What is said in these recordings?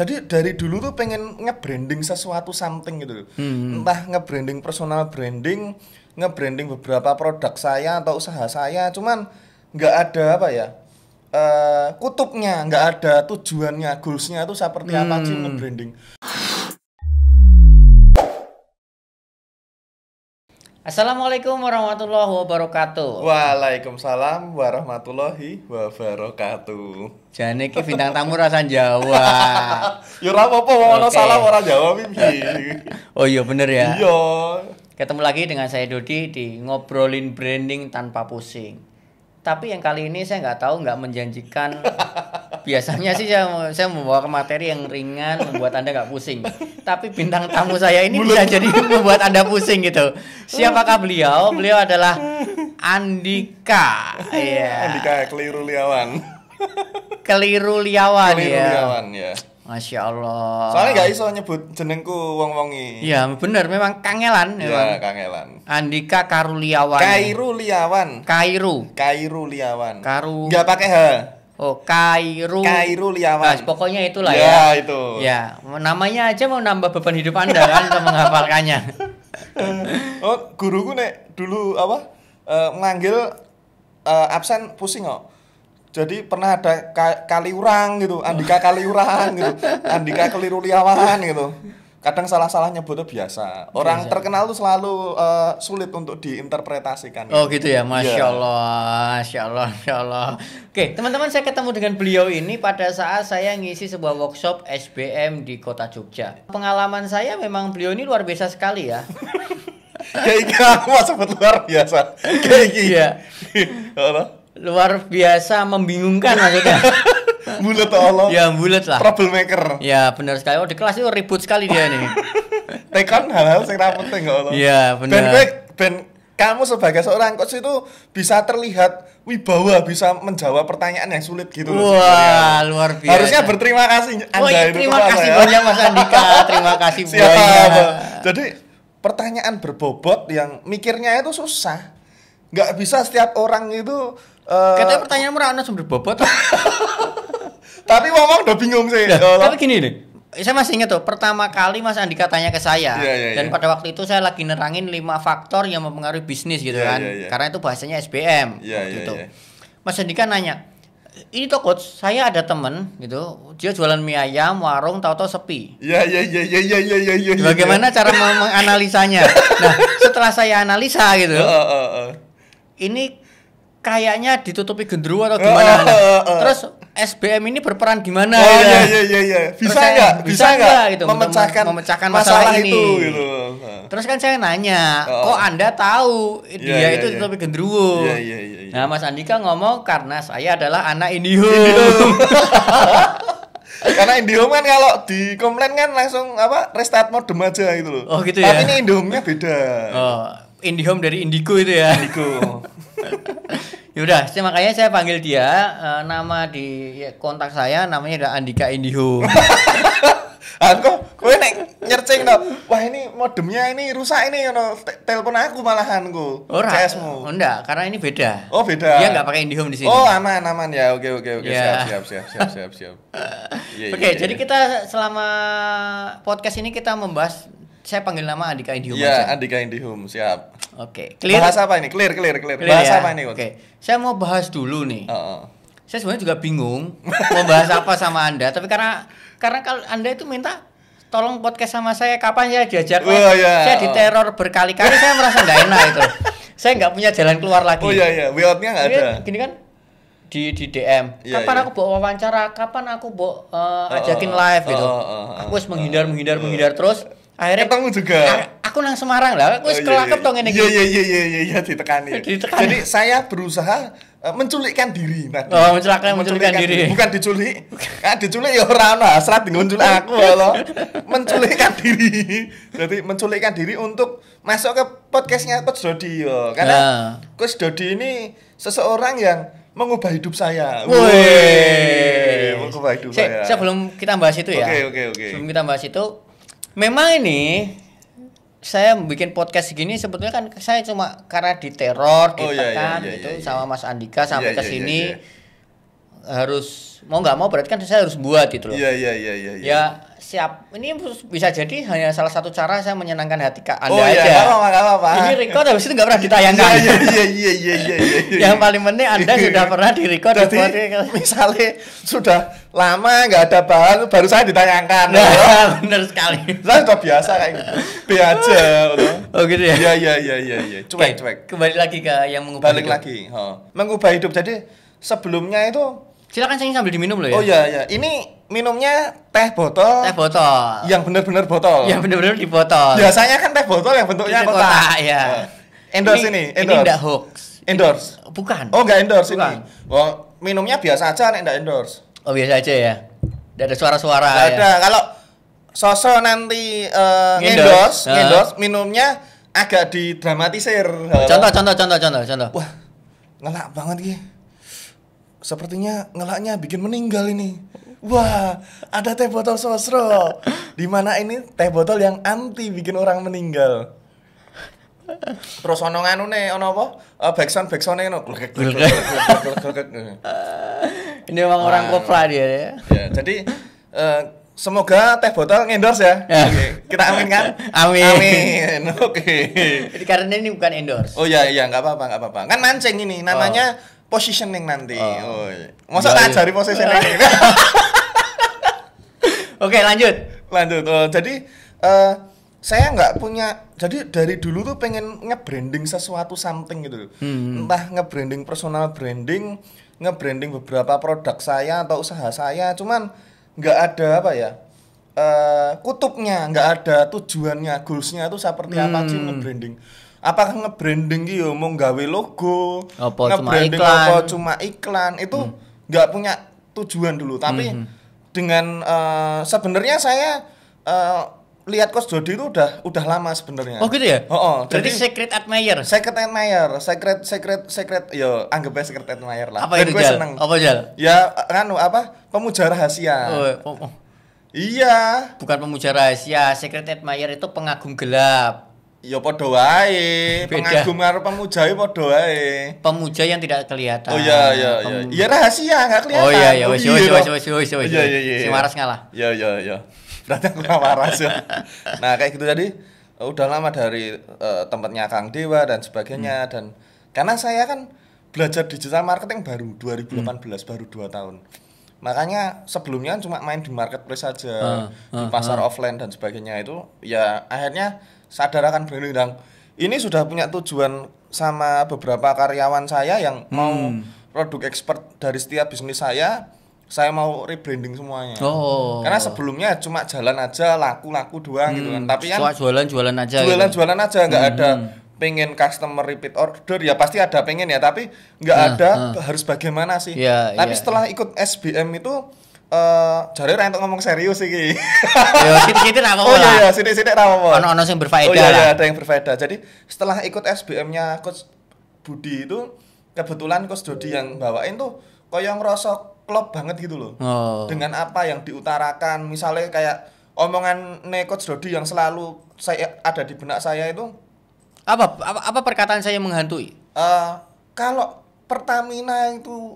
jadi dari dulu tuh pengen nge-branding sesuatu something gitu hmm. entah nge-branding personal branding nge-branding beberapa produk saya atau usaha saya cuman nggak ada apa ya uh, kutubnya nggak ada tujuannya goalsnya itu seperti hmm. apa sih hmm. nge-branding Assalamualaikum warahmatullahi wabarakatuh. Waalaikumsalam warahmatullahi wabarakatuh. Jane ki bintang tamu rasa Jawa. Yo ya ora apa-apa ono okay. salah orang Jawa piye. oh iya bener ya. Iya. Ketemu lagi dengan saya Dodi di ngobrolin branding tanpa pusing. Tapi yang kali ini saya nggak tahu nggak menjanjikan biasanya sih saya saya membawa ke materi yang ringan membuat anda nggak pusing. Tapi bintang tamu saya ini bisa jadi membuat anda pusing gitu. Siapakah beliau? Beliau adalah Andika. Yeah. Andika Keliru Liawan. Keliru Liawan. Keliru ya. Liawan ya. Masya Allah. Soalnya gak iso nyebut jenengku wong wongi. Iya bener, memang kangelan. Iya kangelan. Andika Karuliawan. Kairuliawan. Kairu. Kairuliawan. Karu. Gak pakai h. Oh, Kairu. Kairu Liawan. Nah, pokoknya itulah ya. Ya, itu. Ya, namanya aja mau nambah beban hidup Anda kan untuk menghafalkannya. oh, guruku nek dulu apa? Uh, manggil uh, absen pusing kok. Jadi pernah ada ka kaliurang gitu, Andika kaliurang gitu, Andika keliru liawan gitu kadang salah-salah nyebut itu biasa. Orang biasa. terkenal tuh selalu uh, sulit untuk diinterpretasikan. Oh gitu ya, iya. masya yeah. Allah, masya Allah, masya Allah. Oke, okay, teman-teman saya ketemu dengan beliau ini pada saat saya ngisi sebuah workshop SBM di kota Jogja. Pengalaman saya memang beliau ini luar biasa sekali ya. Kayak aku sebut luar biasa. Kayak gitu. Iya. Luar biasa membingungkan maksudnya. bulat Allah. Ya bulat lah. Troublemaker. Ya benar sekali. Oh di kelas itu ribut sekali dia nih. tekan hal-hal yang rapat penting Allah. ya benar. Ben, ben, kamu sebagai seorang coach itu bisa terlihat wibawa bisa menjawab pertanyaan yang sulit gitu Wah, luar biasa. Harusnya berterima kasih Anda oh, terima itu kasih kasih ya. Mas Andika. terima kasih banyak banyak. Jadi pertanyaan berbobot yang mikirnya itu susah. Nggak bisa setiap orang itu uh, Katanya pertanyaan murah anda sumber bobot. Tapi wong, wong, udah bingung sih. Ya, oh, tapi gini nih, saya masih ingat tuh pertama kali Mas Andika tanya ke saya yeah, yeah, dan yeah. pada waktu itu saya lagi nerangin lima faktor yang mempengaruhi bisnis gitu yeah, kan yeah, yeah. karena itu bahasanya SBM yeah, yeah, gitu. Yeah. Mas Andika nanya ini tuh coach saya ada temen gitu dia jualan mie ayam warung tau tau sepi. Ya, ya, ya, ya, ya, ya, ya. Bagaimana cara menganalisanya? nah setelah saya analisa gitu, uh, uh, uh. ini kayaknya ditutupi genderuwo atau gimana? Uh, uh, uh, uh. Terus SBM ini berperan gimana oh, gitu? iya iya iya iya. Bisa enggak? Bisa enggak gitu memecahkan memecahkan masalah, masalah ini. itu gitu. Terus kan saya nanya, oh. kok Anda tahu yeah, dia yeah, itu yeah. tapi gendruwo? Iya, iya iya iya. Nah, Mas Andika ngomong karena saya adalah anak Indihome. karena Indihome kan kalau dikomplain kan langsung apa? Restart mode aja gitu loh. Oh, gitu ya. Tapi ini Indihome-nya beda. Oh, Indihome dari Indigo itu ya. Indigo. Yaudah, makanya saya panggil dia uh, nama di ya, kontak saya namanya adalah Andika Indiho. Aku, gue nek nyercing no. Wah, ini modemnya ini rusak ini no. Telepon aku malahan ku. Oh, CSmu. Enggak, karena ini beda. Oh, beda. Dia nggak pakai IndiHome di sini. Oh, aman aman ya. Oke, oke, oke. Yeah. Siap, siap, siap, siap, siap, siap. yeah, iya, oke, okay, iya, yeah, jadi yeah. kita selama podcast ini kita membahas saya panggil nama Andika Indihome. Iya, Andika ya? Indihum, siap. Oke, okay. clear. Bahas apa ini? Clear, clear, clear. clear bahas ya? apa ini, Oke. Okay. Saya mau bahas dulu nih. Uh -uh. Saya sebenarnya juga bingung mau bahas apa sama Anda, tapi karena karena kalau Anda itu minta tolong podcast sama saya kapan ya diajak oh, uh, iya. yeah. saya diteror berkali-kali saya merasa nggak enak itu saya nggak punya jalan keluar lagi oh iya iya wewatnya nggak iya, ada gini kan di di DM yeah, kapan yeah. aku bawa wawancara kapan aku bawa uh, eh, oh, ajakin oh, oh. live gitu aku harus menghindar menghindar menghindar terus akhirnya ketemu juga aku nang Semarang lah aku oh, iya, kelakep iya, dong ini iya iya iya iya iya iya ditekani ditekani jadi saya berusaha e, menculikkan diri nanti. oh menculikkan menculikkan, diri. bukan diculik Kan diculik ya orang no Serat digunjul aku loh ya menculikkan diri jadi menculikkan diri untuk masuk ke podcastnya Coach Dodi yo karena nah. Coach Dodi ini seseorang yang mengubah hidup saya. Woi, mengubah hidup saya. belum kita bahas itu ya. Oke, oke, oke. Okay. Sebelum kita bahas itu, memang ini saya bikin podcast gini sebetulnya kan saya cuma karena diteror, ditekan oh, iya, iya, iya, gitu iya, iya. sama Mas Andika iya, sampai iya, iya, ke sini iya, iya. harus mau nggak mau berarti kan saya harus buat gitu loh. Iya, iya iya iya iya. Ya. siap. Ini bisa jadi hanya salah satu cara saya menyenangkan hati kak Anda oh, iya, aja. iya, apa apa, apa. Ini record habis itu nggak pernah ditayangkan. Iya iya iya iya iya. iya yang paling penting Anda sudah pernah di record. Jadi misalnya sudah lama nggak ada bahan baru saya ditayangkan. Nah, ya. benar sekali. Saya sudah biasa kayak gitu. Be aja. Oh gitu ya. Iya iya iya iya iya. Cuek cuek. Kembali lagi ke yang mengubah Balik hidup. lagi. Oh. Mengubah hidup jadi sebelumnya itu Silakan saya sambil diminum loh ya. Oh iya iya. Ini minumnya teh botol. Teh botol. Yang benar-benar botol. Yang benar-benar di botol. Biasanya kan teh botol yang bentuknya kotak. Kota, ya. Oh. Nah. endorse ini, ini endorse. Ini enggak hoax. Endorse. Ini, bukan. Oh enggak endorse bukan. ini. Oh, minumnya biasa aja nek enggak endorse. Oh biasa aja ya. Enggak ada suara-suara ya. ada. Kalau sosok nanti uh, endorse, endorse, uh. endorse minumnya agak didramatisir. Contoh, contoh, contoh, contoh, contoh. Wah, ngelak banget gitu sepertinya ngelaknya bikin meninggal ini. Wah, ada teh botol sosro. Di mana ini teh botol yang anti bikin orang meninggal. Terus ono nganu nih, ono apa? Uh, backson, backsoundnya ono. Ini emang orang ah. kopra dia ya. ya jadi uh, Semoga teh botol endorse ya. ya. Oke, okay. kita amin kan? Amin. Amin. Oke. Okay. Jadi karena ini bukan endorse. Oh iya iya nggak apa-apa nggak apa-apa. Kan mancing ini namanya oh positioning nanti. Oh. Masa iya, tak ajari iya. positioning. Oke, lanjut. Lanjut. Oh, jadi uh, saya nggak punya jadi dari dulu tuh pengen nge-branding sesuatu something gitu Hmm. Entah nge-branding personal branding, nge-branding beberapa produk saya atau usaha saya, cuman nggak ada apa ya? Uh, kutubnya, nggak ada tujuannya, goalsnya itu seperti hmm. apa sih hmm. nge-branding apakah ngebranding gitu, ya, mau gawe logo apa cuma apa cuma iklan itu hmm. nggak hmm. punya tujuan dulu tapi hmm. hmm. dengan uh, sebenarnya saya uh, lihat kos Jody itu udah udah lama sebenarnya. Oh gitu ya? Oh, oh. Jadi, jadi secret admirer. Secret admirer, secret secret secret yo ya, anggap aja secret admirer lah. Apa Dan itu gue seneng. Apa jal? Ya kan apa? Pemuja rahasia. Oh, oh, oh. Iya. Bukan pemuja rahasia, secret admirer itu pengagum gelap. Ya padha wae, pengagum karo pemuja ya padha wae. Pemuja yang tidak kelihatan. Oh iya iya iya. Iya rahasia, enggak kelihatan. Oh iya iya wis iya, iya. wis wis wis wis. Iya iya iya. Si iya. waras ngalah. Iya iya iya. Berarti aku waras ya. Nah, kayak gitu tadi udah lama dari uh, tempatnya Kang Dewa dan sebagainya hmm. dan karena saya kan belajar digital marketing baru 2018 hmm. baru 2 tahun. Makanya sebelumnya cuma main di marketplace saja, uh, ah, uh, di ah, pasar uh. offline dan sebagainya itu ya akhirnya sadar akan branding dan ini sudah punya tujuan sama beberapa karyawan saya yang hmm. mau produk expert dari setiap bisnis saya saya mau rebranding semuanya. Oh. Karena sebelumnya cuma jalan aja laku-laku doang hmm. gitu kan. Hmm. Tapi kan jualan-jualan aja. Jualan-jualan gitu. aja nggak hmm. ada pengen customer repeat order ya pasti ada pengen ya tapi nggak uh, ada uh. harus bagaimana sih. yeah, tapi yeah, setelah ikut SBM itu Eh, jare ora ngomong serius sih Ya sithik-sithik ra apa-apa. Oh iya iya, sithik-sithik ra apa-apa. ono yang sing berfaedah. Oh iya, iya ada yang berfaedah. Jadi setelah ikut SBM-nya coach Budi itu kebetulan coach Dodi yang bawain tuh koyo ngerasa klop banget gitu loh. Oh. Dengan apa yang diutarakan, misalnya kayak omongan ne coach Dodi yang selalu saya ada di benak saya itu apa apa, apa perkataan saya menghantui? Eh, kalau Pertamina itu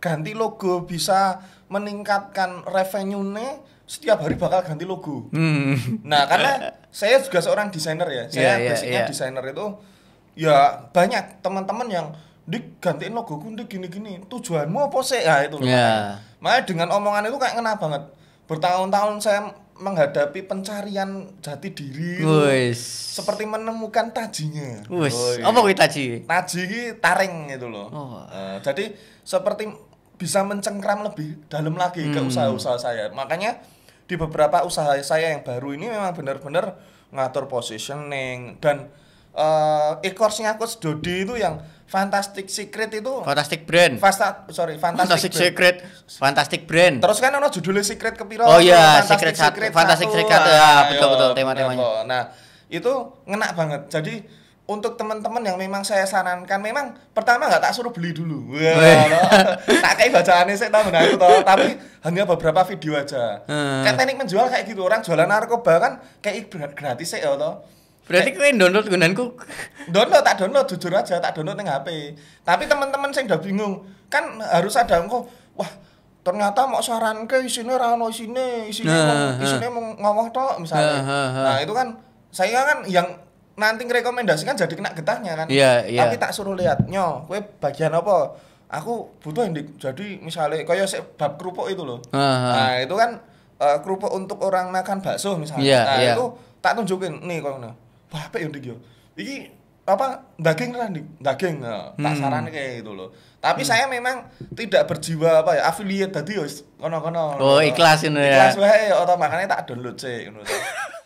ganti logo bisa meningkatkan revenue-nya setiap hari bakal ganti logo. Hmm. Nah, karena saya juga seorang desainer ya. Saya yeah, iya, basicnya yeah. desainer itu ya banyak teman-teman yang di gantiin logoku dik gini-gini. Tujuanmu apa sih? Ya itu Yeah. Iya. Makanya dengan omongan itu kayak ngena banget. Bertahun-tahun saya menghadapi pencarian jati diri Wiss. seperti menemukan tajinya Wiss. apa kita taji taji ini taring gitu loh oh. uh, jadi seperti bisa mencengkram lebih dalam lagi hmm. ke usaha-usaha saya makanya di beberapa usaha saya yang baru ini memang benar-benar ngatur positioning dan uh, e-course-nya coach Dodi itu yang Fantastic Secret itu Fantastic Brand. Fasta, sorry, Fantastic, Fantastic brand. Secret, Fantastic Brand. Terus kan orang judulnya Secret kepiro? Oh iya, Fantastic Secret, Secret Fantastic Secret. Ya, betul betul tema-temanya. Nah, itu ngenak banget. Jadi untuk teman-teman yang memang saya sarankan memang pertama nggak tak suruh beli dulu Wah, tak kayak bacaannya saya tahu nah itu tapi hanya beberapa video aja hmm. kayak teknik menjual kayak gitu orang jualan narkoba kan kayak gratis saya toh Berarti eh. kau yang download gunanku? Download tak download jujur aja tak download neng HP. Tapi teman-teman saya udah bingung kan harus ada engkau wah ternyata mau saran ke isinya rano isinya isinya nah, nah. isinya mau ngomong toh misalnya. Nah nah, nah, nah itu kan saya kan yang nanti kira-rekomendasi kan jadi kena getahnya kan. Iya, iya. Tapi tak suruh lihat nyo, kue bagian apa? Aku butuh yang jadi misalnya kayak bab kerupuk itu loh. Nah itu kan uh, kerupuk untuk orang makan bakso misalnya. Yeah, nah yeah. itu tak tunjukin nih kau wah apa yang yo ini apa daging lah nih daging nah, hmm. tak saran kayak gitu loh tapi hmm. saya memang tidak berjiwa apa ya affiliate tadi yo kono kono oh ikhlas ini ya Ikhlas, ya atau makanya tak download sih